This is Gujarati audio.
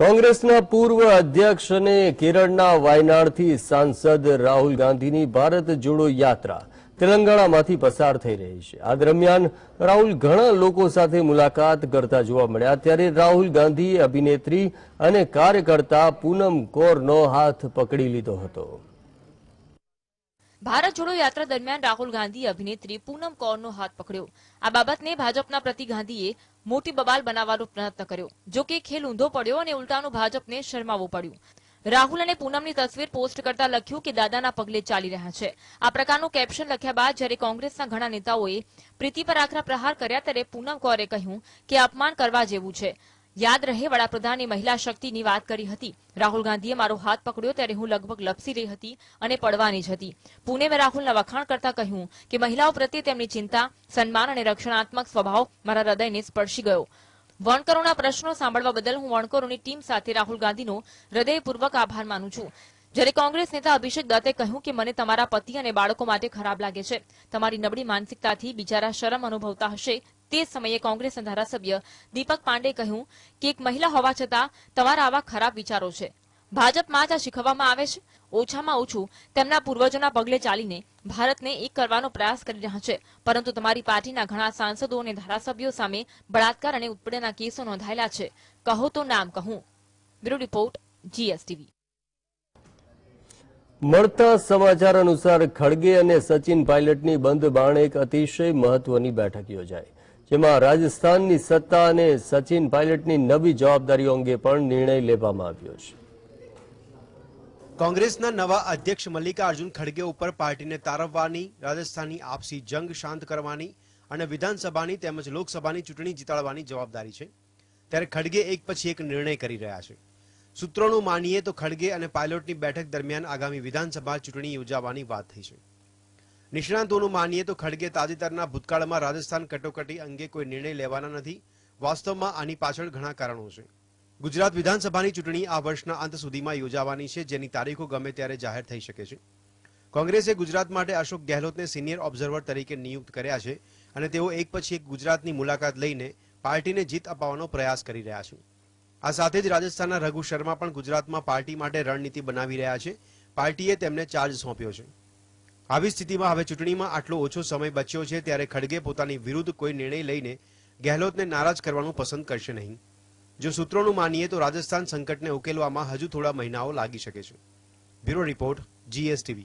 કોંગ્રેસના પૂર્વ અધ્યક્ષ અને કેરળના વાયનાડથી સાંસદ રાહુલ ગાંધીની ભારત જોડો યાત્રા તેલંગાણામાંથી પસાર થઈ રહી છે આ દરમિયાન રાહુલ ઘણા લોકો સાથે મુલાકાત કરતા જોવા મળ્યા ત્યારે રાહુલ ગાંધીએ અભિનેત્રી અને કાર્યકર્તા પૂનમ કૌરનો હાથ પકડી લીધો હતો ભારત જોડો યાત્રા દરમિયાન રાહુલ ગાંધી અભિનેત્રી પૂનમ કૌરનો હાથ પકડ્યો આ બાબતને ભાજપના પ્રતિ ગાંધીએ મોટી બબાલ બનાવવાનો પ્રયત્ન કર્યો જો કે ખેલ ઊંધો પડ્યો અને ઉલટાનું ભાજપને શરમાવવું પડ્યું રાહુલ અને પૂનમની તસવીર પોસ્ટ કરતા લખ્યું કે દાદાના પગલે ચાલી રહ્યા છે આ પ્રકારનું કેપ્શન લખ્યા બાદ જ્યારે કોંગ્રેસના ઘણા નેતાઓએ પ્રીતિ પર આકરા પ્રહાર કર્યા ત્યારે પૂનમ કૌરે કહ્યું કે અપમાન કરવા જેવું છે યાદ રહે વડાપ્રધાને મહિલા શક્તિની વાત કરી હતી રાહુલ ગાંધીએ મારો હાથ પકડ્યો ત્યારે હું લગભગ લપસી રહી હતી અને પડવાની જ હતી પુણેમાં રાહુલના વખાણ કરતા કહ્યું કે મહિલાઓ પ્રત્યે તેમની ચિંતા સન્માન અને રક્ષણાત્મક સ્વભાવ મારા હૃદયને સ્પર્શી ગયો વણકરોના પ્રશ્નો સાંભળવા બદલ હું વણકરોની ટીમ સાથે રાહુલ ગાંધીનો હૃદયપૂર્વક આભાર માનું છું જ્યારે કોંગ્રેસ નેતા અભિષેક દત્તે કહ્યું કે મને તમારા પતિ અને બાળકો માટે ખરાબ લાગે છે તમારી નબળી માનસિકતાથી બિચારા શરમ અનુભવતા હશે તે સમયે કોંગ્રેસના ધારાસભ્ય દીપક પાંડે કહ્યું કે એક મહિલા હોવા છતાં તમારા આવા ખરાબ વિચારો છે ભાજપમાં જ આ શીખવવામાં આવે છે ઓછામાં ઓછું તેમના પૂર્વજોના પગલે ચાલીને ભારતને એક કરવાનો પ્રયાસ કરી રહ્યા છે પરંતુ તમારી પાર્ટીના ઘણા સાંસદો અને ધારાસભ્યો સામે બળાત્કાર અને ઉત્પીડનના કેસો નોંધાયેલા છે કહો તો નામ કહું બ્યુરો રિપોર્ટ જીએસટીવી મળતા સમાચાર અનુસાર ખડગે અને સચિન પાયલટની બંધ બાણ એક અતિશય મહત્વની બેઠક યોજાઈ જેમાં રાજસ્થાનની સત્તા અને સચિન પાયલટની નવી જવાબદારીઓ અંગે પણ નિર્ણય લેવામાં આવ્યો છે કોંગ્રેસના નવા અધ્યક્ષ મલ્લિકાર્જુન ખડગે ઉપર પાર્ટીને તારવવાની રાજસ્થાનની આપસી જંગ શાંત કરવાની અને વિધાનસભાની તેમજ લોકસભાની ચૂંટણી જીતાડવાની જવાબદારી છે ત્યારે ખડગે એક પછી એક નિર્ણય કરી રહ્યા છે સૂત્રોનું માનીએ તો ખડગે અને પાયલોટની બેઠક દરમિયાન આગામી વિધાનસભા ચૂંટણી યોજાવાની વાત થઈ છે નિષ્ણાંતોનું માનીએ તો ખડગે તાજેતરના ભૂતકાળમાં રાજસ્થાન કટોકટી અંગે કોઈ નિર્ણય લેવાના નથી વાસ્તવમાં આની પાછળ ઘણા કારણો છે ગુજરાત વિધાનસભાની ચૂંટણી આ વર્ષના અંત સુધીમાં યોજાવાની છે જેની તારીખો ગમે ત્યારે જાહેર થઈ શકે છે કોંગ્રેસે ગુજરાત માટે અશોક ગેહલોતને સિનિયર ઓબ્ઝર્વર તરીકે નિયુક્ત કર્યા છે અને તેઓ એક પછી એક ગુજરાતની મુલાકાત લઈને પાર્ટીને જીત અપાવવાનો પ્રયાસ કરી રહ્યા છે આ સાથે જ રાજસ્થાનના રઘુ શર્મા પણ ગુજરાતમાં પાર્ટી માટે રણનીતિ બનાવી રહ્યા છે પાર્ટીએ તેમને ચાર્જ સોંપ્યો છે આવી સ્થિતિમાં હવે ચૂંટણીમાં આટલો ઓછો સમય બચ્યો છે ત્યારે ખડગે પોતાની વિરુદ્ધ કોઈ નિર્ણય લઈને ગેહલોતને નારાજ કરવાનું પસંદ કરશે નહીં જો સૂત્રોનું માનીએ તો રાજસ્થાન સંકટને ઉકેલવામાં હજુ થોડા મહિનાઓ લાગી શકે છે બ્યુરો રિપોર્ટ જીએસટીવી